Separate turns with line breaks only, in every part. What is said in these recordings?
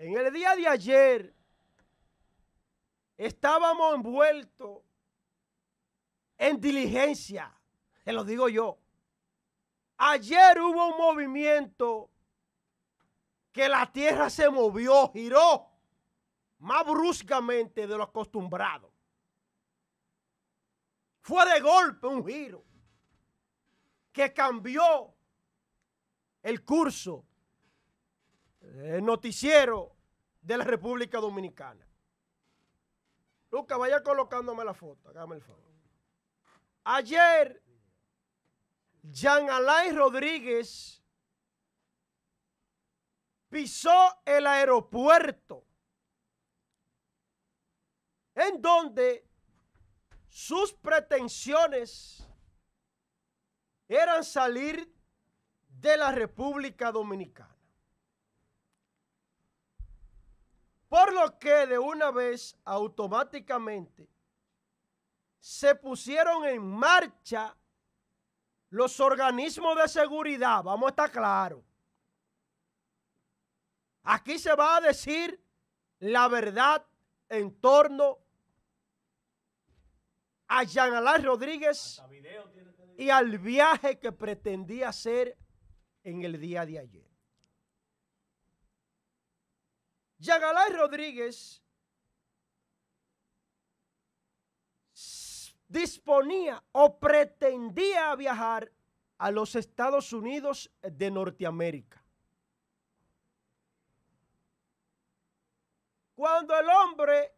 En el día de ayer estábamos envueltos en diligencia, se lo digo yo. Ayer hubo un movimiento que la tierra se movió, giró más bruscamente de lo acostumbrado. Fue de golpe un giro que cambió el curso el eh, noticiero de la República Dominicana. Lucas, vaya colocándome la foto, hágame el favor. Ayer, Jean Alain Rodríguez pisó el aeropuerto en donde sus pretensiones eran salir de la República Dominicana. Por lo que de una vez automáticamente se pusieron en marcha los organismos de seguridad. Vamos a estar claros. Aquí se va a decir la verdad en torno a Jean Alain Rodríguez y al viaje que pretendía hacer en el día de ayer. Yagalay Rodríguez disponía o pretendía viajar a los Estados Unidos de Norteamérica. Cuando el hombre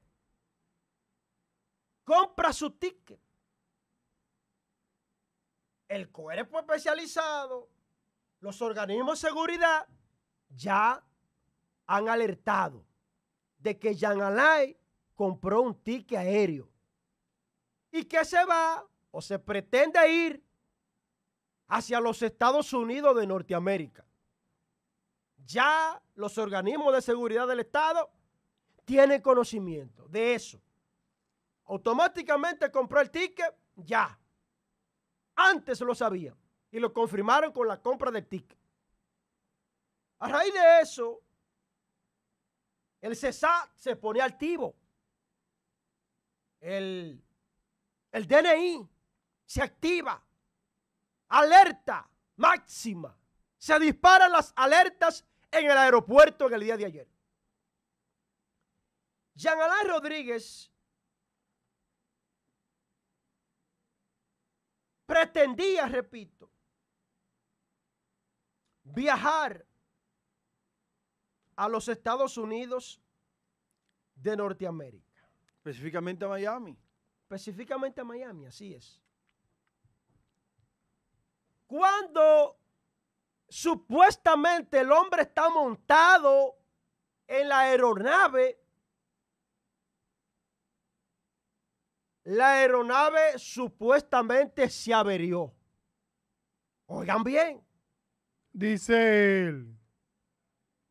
compra su ticket, el cuerpo especializado, los organismos de seguridad ya han alertado de que Jean Alay compró un ticket aéreo y que se va o se pretende ir hacia los Estados Unidos de Norteamérica. Ya los organismos de seguridad del Estado tienen conocimiento de eso. Automáticamente compró el ticket ya. Antes lo sabían y lo confirmaron con la compra del ticket. A raíz de eso, el CESA se pone activo. El, el DNI se activa. Alerta máxima. Se disparan las alertas en el aeropuerto en el día de ayer. Jean Alain Rodríguez pretendía, repito, viajar a los Estados Unidos de Norteamérica. Específicamente a Miami. Específicamente a Miami, así es. Cuando supuestamente el hombre está montado en la aeronave, la aeronave supuestamente se averió. Oigan bien. Dice él.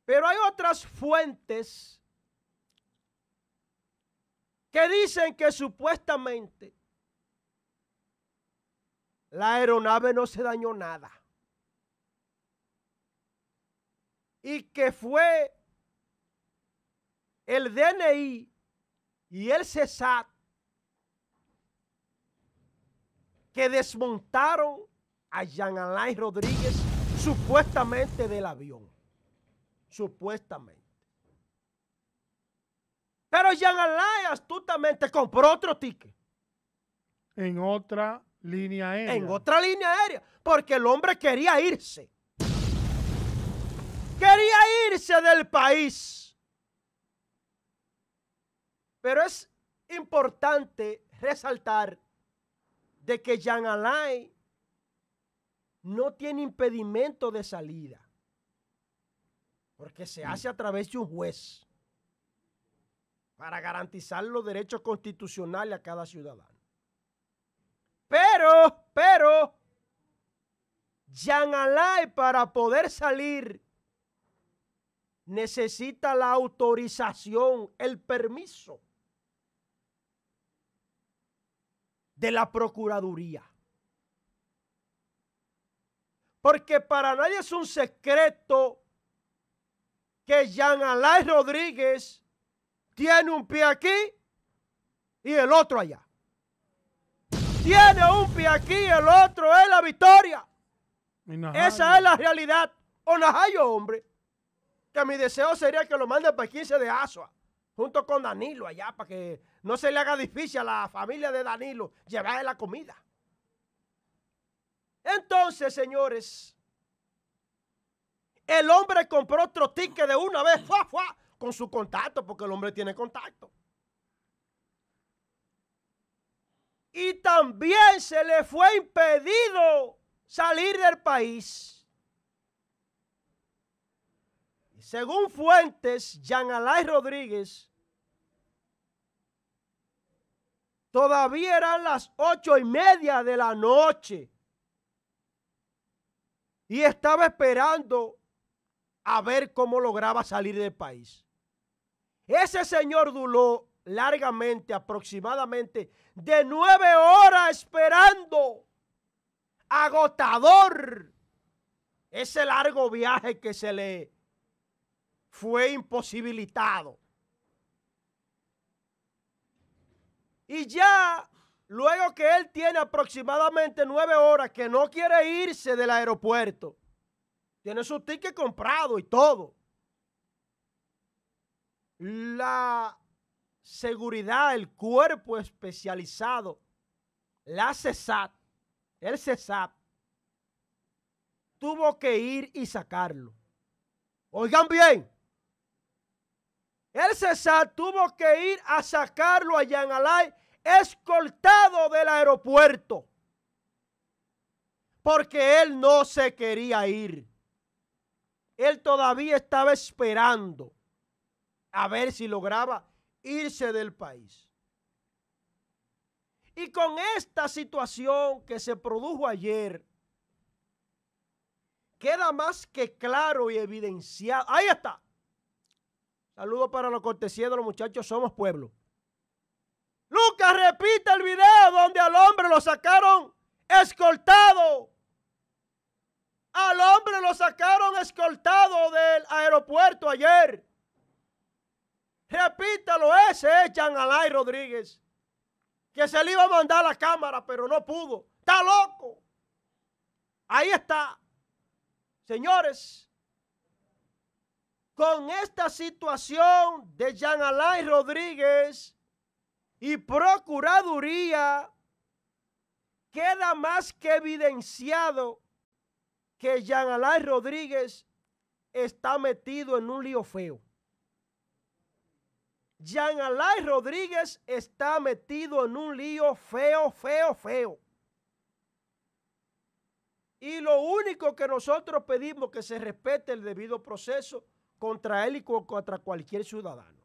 Pero hay otras fuentes que dicen que supuestamente la aeronave no se dañó nada. Y que fue el DNI y el CESAT que desmontaron a Jean Alain Rodríguez supuestamente del avión supuestamente. Pero Jean Alain astutamente compró otro ticket. En otra línea aérea. En otra línea aérea. Porque el hombre quería irse. Quería irse del país. Pero es importante resaltar de que Jean Alain no tiene impedimento de salida porque se mm. hace a través de un juez para garantizar los derechos constitucionales a cada ciudadano. Pero, pero, Yan Alay para poder salir necesita la autorización, el permiso de la Procuraduría. Porque para nadie es un secreto que Jean Alain Rodríguez tiene un pie aquí y el otro allá. Tiene un pie aquí y el otro es la victoria. Esa es la realidad. ...o hay hombre. Que mi deseo sería que lo mande para el 15 de Asua, junto con Danilo allá, para que no se le haga difícil a la familia de Danilo llevarle la comida. Entonces, señores, el hombre compró otro ticket de una vez, con su contacto, porque el hombre tiene contacto. Y también se le fue impedido salir del país. Según fuentes, Jean Alay Rodríguez, todavía eran las ocho y media de la noche y estaba esperando a ver cómo lograba salir del país. Ese señor duró largamente, aproximadamente de nueve horas esperando, agotador, ese largo viaje que se le fue imposibilitado. Y ya luego que él tiene aproximadamente nueve horas que no quiere irse del aeropuerto, tiene su ticket comprado y todo. La seguridad, el cuerpo especializado, la CESAT, el CESAT, tuvo que ir y sacarlo. Oigan bien, el CESAT tuvo que ir a sacarlo a Alay escoltado del aeropuerto porque él no se quería ir. Él todavía estaba esperando a ver si lograba irse del país. Y con esta situación que se produjo ayer, queda más que claro y evidenciado. Ahí está. Saludos para los cortesía los muchachos Somos Pueblo. Lucas repite el video donde al hombre lo sacaron escoltado al hombre lo sacaron escoltado del aeropuerto ayer. Repítalo, ese es Alay Rodríguez. Que se le iba a mandar la cámara, pero no pudo. Está loco. Ahí está. Señores, con esta situación de Jean Alain Rodríguez y Procuraduría, queda más que evidenciado que Jean Alain Rodríguez está metido en un lío feo. Jean Alain Rodríguez está metido en un lío feo, feo, feo. Y lo único que nosotros pedimos que se respete el debido proceso contra él y contra cualquier ciudadano.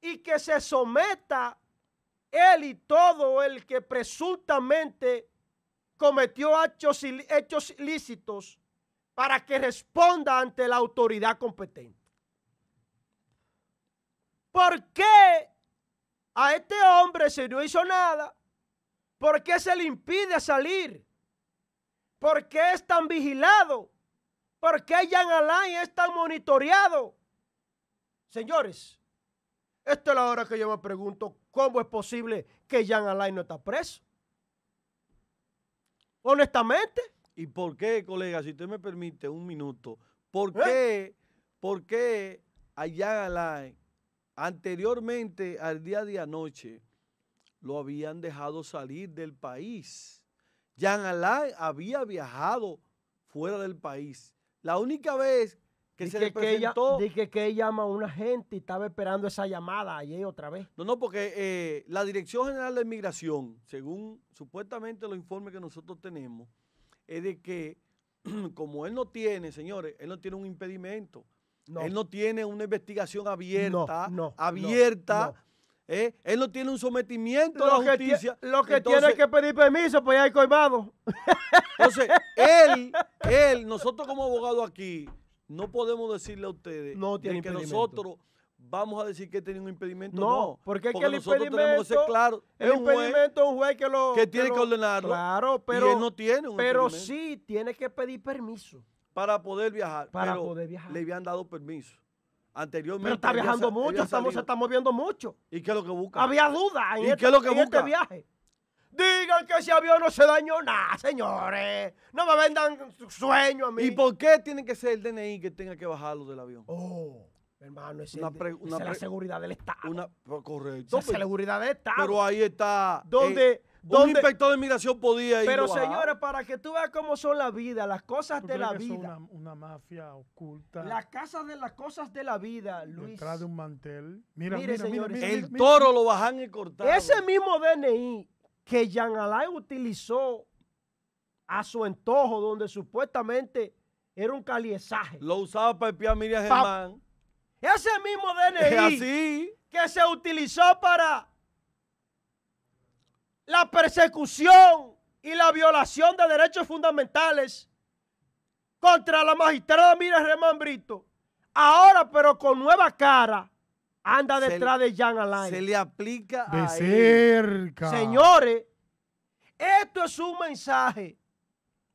Y que se someta él y todo el que presuntamente cometió hechos, ilícitos para que responda ante la autoridad competente. ¿Por qué a este hombre se no hizo nada? ¿Por qué se le impide salir? ¿Por qué es tan vigilado? ¿Por qué Jean Alain es tan monitoreado? Señores, esta es la hora que yo me pregunto, ¿cómo es posible que Jean Alain no está preso?
Honestamente. ¿Y por qué, colega, si usted me permite un minuto, por ¿Eh? qué, por qué allá Alain, anteriormente al día de anoche, lo habían dejado salir del país? Jean Alain había viajado fuera del país. La única vez que se que, le
dije que llama a una gente y estaba esperando esa llamada ayer otra vez.
No, no, porque eh, la Dirección General de Inmigración, según supuestamente los informes que nosotros tenemos, es de que, como él no tiene, señores, él no tiene un impedimento. Él no tiene una investigación abierta,
abierta.
¿eh? él no tiene un sometimiento a la justicia. Lo que tiene es que pedir permiso, pues ya hay coimado. Entonces, él, él, nosotros como abogados aquí, no podemos decirle a ustedes que nosotros vamos a decir que tiene un impedimento. No, porque, el que El impedimento es
un juez que lo. tiene que, ordenarlo. Claro, pero. él no tiene un Pero sí tiene que pedir permiso. Para poder viajar. Para poder viajar. Le habían
dado permiso. Anteriormente. Pero está viajando mucho, estamos, se está moviendo mucho. ¿Y qué es lo que busca? Había
dudas ¿Y qué es este- lo que este busca? Este viaje. Digan que ese avión no se dañó nada, señores. No me vendan sueño a mí. ¿Y por qué tiene que ser el DNI que tenga que bajarlo
del avión? Oh. Hermano, es, es la seguridad del Estado. Una, pues, correcto. Es la seguridad del Estado. Pero ahí está. ¿Dónde? Eh, un inspector de inmigración podía ir. Pero señores, para
que tú veas cómo son la vida, las cosas de la vida.
una, mafia oculta. Las
casas de las cosas de la vida, Luis. Detrás de un mantel. Mira, mira, señores, el toro lo bajan y cortaron. Ese mismo DNI que Jean Alain utilizó a su antojo, donde supuestamente era un caliezaje. Lo usaba para pie a Miriam Germán. Ese mismo DNI que se utilizó para la persecución y la violación de derechos fundamentales contra la magistrada Miriam Germán Brito. Ahora, pero con nueva cara, anda detrás de Jan Alain. Se le aplica de a cerca. Señores, esto es un mensaje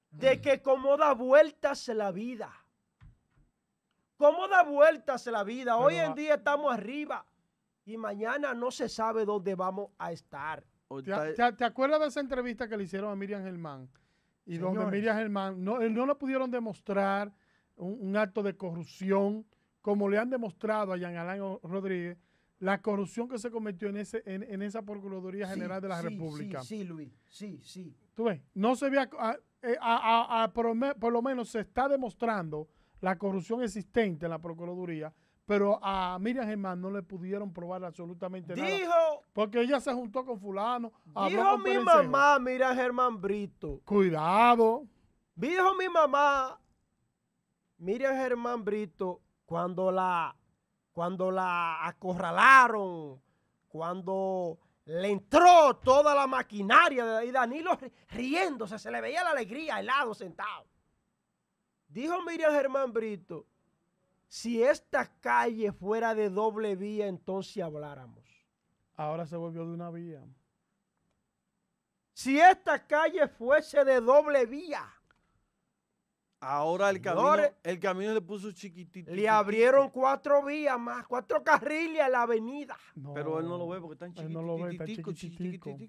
de que como da vueltas la vida. Como da vueltas la vida. Hoy en día estamos arriba y mañana no se sabe dónde vamos a estar. ¿Te, acuerdas de esa entrevista que le hicieron a Miriam Germán? Y donde Miriam
Germán no, no le pudieron demostrar un acto de corrupción como le han demostrado a Jean Alain Rodríguez, la corrupción que se cometió en, ese, en, esa Procuraduría General de la República. Sí,
sí, Luis, sí, sí.
¿Tú ves? No se ve, ah, eh, a, a, por lo menos se está demostrando la corrupción existente en la Procuraduría, pero a Miriam Germán no le pudieron probar absolutamente nada. dijo, Porque ella se juntó con fulano. Dijo mi mamá,
Miriam Germán Brito. Cuidado. Dijo mi mamá, Miriam Germán Brito, cuando la, cuando la acorralaron, cuando le entró toda la maquinaria de y Danilo riéndose, se le veía la alegría, helado, sentado. Dijo Miriam Germán Brito, si esta calle fuera de doble vía, entonces habláramos. Ahora se volvió de una vía. Si esta calle fuese de doble vía,
Ahora el camino, le puso chiquitito. Le abrieron
cuatro vías más, cuatro carriles a la avenida. Pero él no lo ve porque está están Él no lo ve, está chiquitito.